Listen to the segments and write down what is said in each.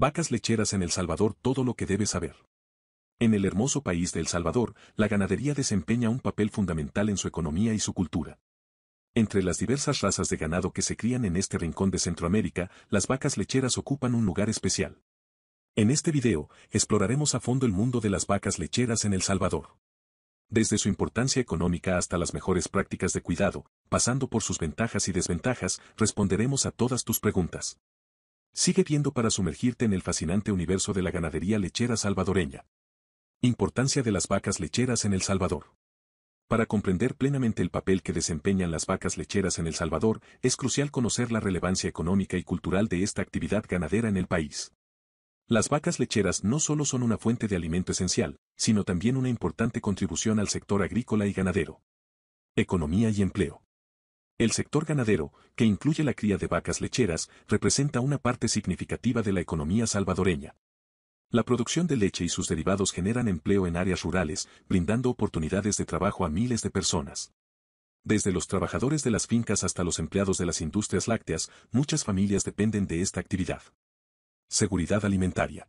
Vacas lecheras en El Salvador todo lo que debes saber. En el hermoso país de El Salvador, la ganadería desempeña un papel fundamental en su economía y su cultura. Entre las diversas razas de ganado que se crían en este rincón de Centroamérica, las vacas lecheras ocupan un lugar especial. En este video, exploraremos a fondo el mundo de las vacas lecheras en El Salvador. Desde su importancia económica hasta las mejores prácticas de cuidado, pasando por sus ventajas y desventajas, responderemos a todas tus preguntas. Sigue viendo para sumergirte en el fascinante universo de la ganadería lechera salvadoreña. Importancia de las vacas lecheras en El Salvador. Para comprender plenamente el papel que desempeñan las vacas lecheras en El Salvador, es crucial conocer la relevancia económica y cultural de esta actividad ganadera en el país. Las vacas lecheras no solo son una fuente de alimento esencial, sino también una importante contribución al sector agrícola y ganadero. Economía y empleo. El sector ganadero, que incluye la cría de vacas lecheras, representa una parte significativa de la economía salvadoreña. La producción de leche y sus derivados generan empleo en áreas rurales, brindando oportunidades de trabajo a miles de personas. Desde los trabajadores de las fincas hasta los empleados de las industrias lácteas, muchas familias dependen de esta actividad. Seguridad alimentaria.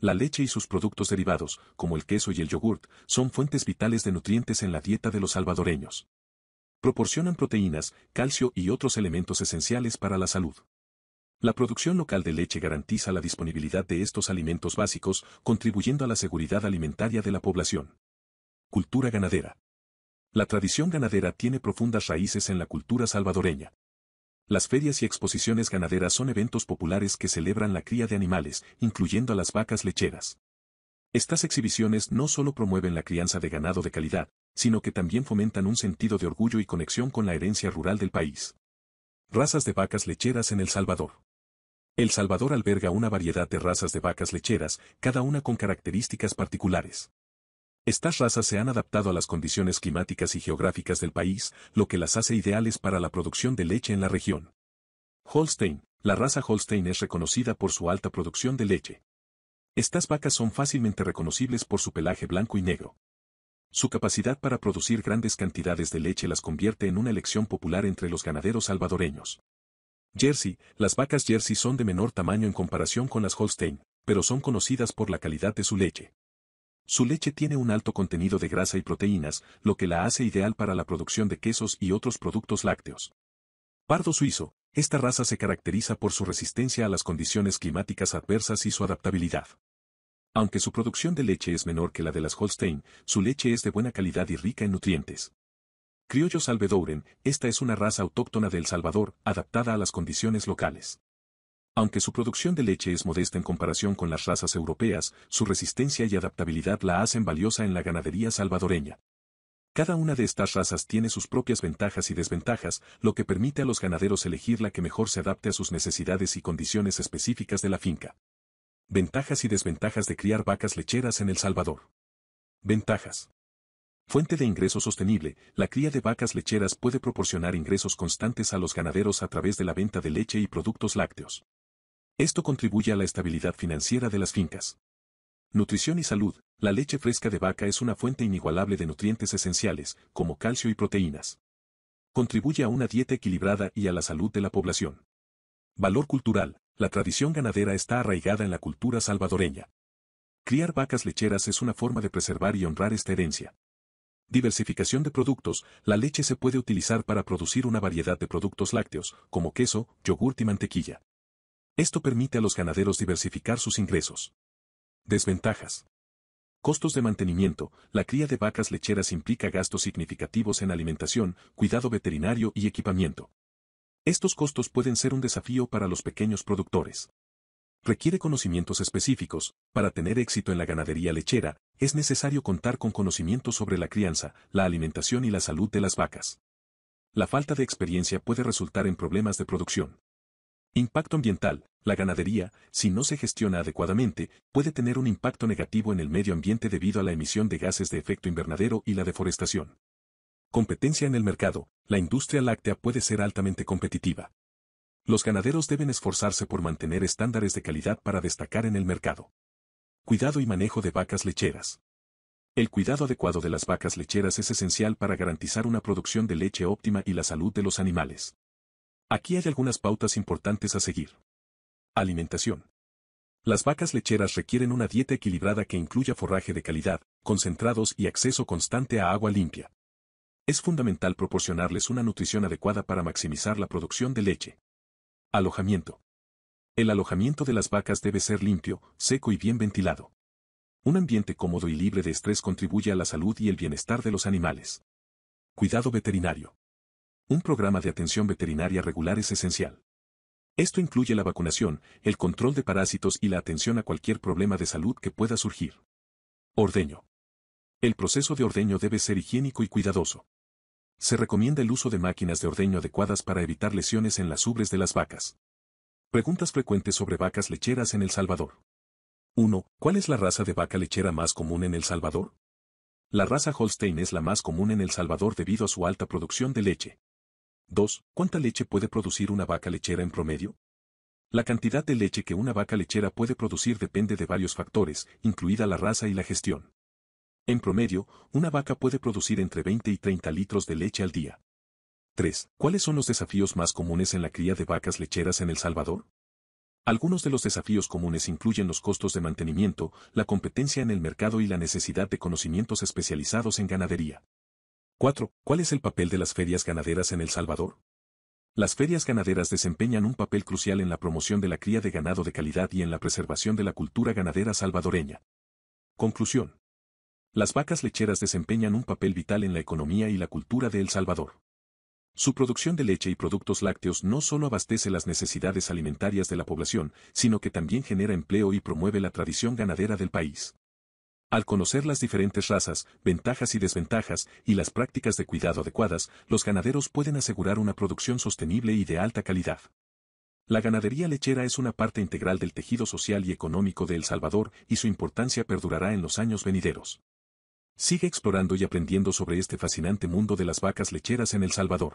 La leche y sus productos derivados, como el queso y el yogurt, son fuentes vitales de nutrientes en la dieta de los salvadoreños proporcionan proteínas, calcio y otros elementos esenciales para la salud. La producción local de leche garantiza la disponibilidad de estos alimentos básicos, contribuyendo a la seguridad alimentaria de la población. Cultura ganadera. La tradición ganadera tiene profundas raíces en la cultura salvadoreña. Las ferias y exposiciones ganaderas son eventos populares que celebran la cría de animales, incluyendo a las vacas lecheras. Estas exhibiciones no solo promueven la crianza de ganado de calidad, sino que también fomentan un sentido de orgullo y conexión con la herencia rural del país. Razas de vacas lecheras en El Salvador. El Salvador alberga una variedad de razas de vacas lecheras, cada una con características particulares. Estas razas se han adaptado a las condiciones climáticas y geográficas del país, lo que las hace ideales para la producción de leche en la región. Holstein. La raza Holstein es reconocida por su alta producción de leche. Estas vacas son fácilmente reconocibles por su pelaje blanco y negro. Su capacidad para producir grandes cantidades de leche las convierte en una elección popular entre los ganaderos salvadoreños. Jersey, las vacas Jersey son de menor tamaño en comparación con las Holstein, pero son conocidas por la calidad de su leche. Su leche tiene un alto contenido de grasa y proteínas, lo que la hace ideal para la producción de quesos y otros productos lácteos. Pardo suizo, esta raza se caracteriza por su resistencia a las condiciones climáticas adversas y su adaptabilidad. Aunque su producción de leche es menor que la de las Holstein, su leche es de buena calidad y rica en nutrientes. Criollo Salvedouren, esta es una raza autóctona de El Salvador, adaptada a las condiciones locales. Aunque su producción de leche es modesta en comparación con las razas europeas, su resistencia y adaptabilidad la hacen valiosa en la ganadería salvadoreña. Cada una de estas razas tiene sus propias ventajas y desventajas, lo que permite a los ganaderos elegir la que mejor se adapte a sus necesidades y condiciones específicas de la finca. Ventajas y desventajas de criar vacas lecheras en El Salvador. Ventajas. Fuente de ingreso sostenible, la cría de vacas lecheras puede proporcionar ingresos constantes a los ganaderos a través de la venta de leche y productos lácteos. Esto contribuye a la estabilidad financiera de las fincas. Nutrición y salud, la leche fresca de vaca es una fuente inigualable de nutrientes esenciales, como calcio y proteínas. Contribuye a una dieta equilibrada y a la salud de la población. Valor cultural. La tradición ganadera está arraigada en la cultura salvadoreña. Criar vacas lecheras es una forma de preservar y honrar esta herencia. Diversificación de productos. La leche se puede utilizar para producir una variedad de productos lácteos, como queso, yogurt y mantequilla. Esto permite a los ganaderos diversificar sus ingresos. Desventajas. Costos de mantenimiento. La cría de vacas lecheras implica gastos significativos en alimentación, cuidado veterinario y equipamiento. Estos costos pueden ser un desafío para los pequeños productores. Requiere conocimientos específicos, para tener éxito en la ganadería lechera, es necesario contar con conocimientos sobre la crianza, la alimentación y la salud de las vacas. La falta de experiencia puede resultar en problemas de producción. Impacto ambiental. La ganadería, si no se gestiona adecuadamente, puede tener un impacto negativo en el medio ambiente debido a la emisión de gases de efecto invernadero y la deforestación. Competencia en el mercado. La industria láctea puede ser altamente competitiva. Los ganaderos deben esforzarse por mantener estándares de calidad para destacar en el mercado. Cuidado y manejo de vacas lecheras. El cuidado adecuado de las vacas lecheras es esencial para garantizar una producción de leche óptima y la salud de los animales. Aquí hay algunas pautas importantes a seguir. Alimentación. Las vacas lecheras requieren una dieta equilibrada que incluya forraje de calidad, concentrados y acceso constante a agua limpia. Es fundamental proporcionarles una nutrición adecuada para maximizar la producción de leche. Alojamiento. El alojamiento de las vacas debe ser limpio, seco y bien ventilado. Un ambiente cómodo y libre de estrés contribuye a la salud y el bienestar de los animales. Cuidado veterinario. Un programa de atención veterinaria regular es esencial. Esto incluye la vacunación, el control de parásitos y la atención a cualquier problema de salud que pueda surgir. Ordeño. El proceso de ordeño debe ser higiénico y cuidadoso. Se recomienda el uso de máquinas de ordeño adecuadas para evitar lesiones en las ubres de las vacas. Preguntas frecuentes sobre vacas lecheras en El Salvador. 1. ¿Cuál es la raza de vaca lechera más común en El Salvador? La raza Holstein es la más común en El Salvador debido a su alta producción de leche. 2. ¿Cuánta leche puede producir una vaca lechera en promedio? La cantidad de leche que una vaca lechera puede producir depende de varios factores, incluida la raza y la gestión. En promedio, una vaca puede producir entre 20 y 30 litros de leche al día. 3. ¿Cuáles son los desafíos más comunes en la cría de vacas lecheras en El Salvador? Algunos de los desafíos comunes incluyen los costos de mantenimiento, la competencia en el mercado y la necesidad de conocimientos especializados en ganadería. 4. ¿Cuál es el papel de las ferias ganaderas en El Salvador? Las ferias ganaderas desempeñan un papel crucial en la promoción de la cría de ganado de calidad y en la preservación de la cultura ganadera salvadoreña. Conclusión. Las vacas lecheras desempeñan un papel vital en la economía y la cultura de El Salvador. Su producción de leche y productos lácteos no solo abastece las necesidades alimentarias de la población, sino que también genera empleo y promueve la tradición ganadera del país. Al conocer las diferentes razas, ventajas y desventajas, y las prácticas de cuidado adecuadas, los ganaderos pueden asegurar una producción sostenible y de alta calidad. La ganadería lechera es una parte integral del tejido social y económico de El Salvador y su importancia perdurará en los años venideros. Sigue explorando y aprendiendo sobre este fascinante mundo de las vacas lecheras en El Salvador.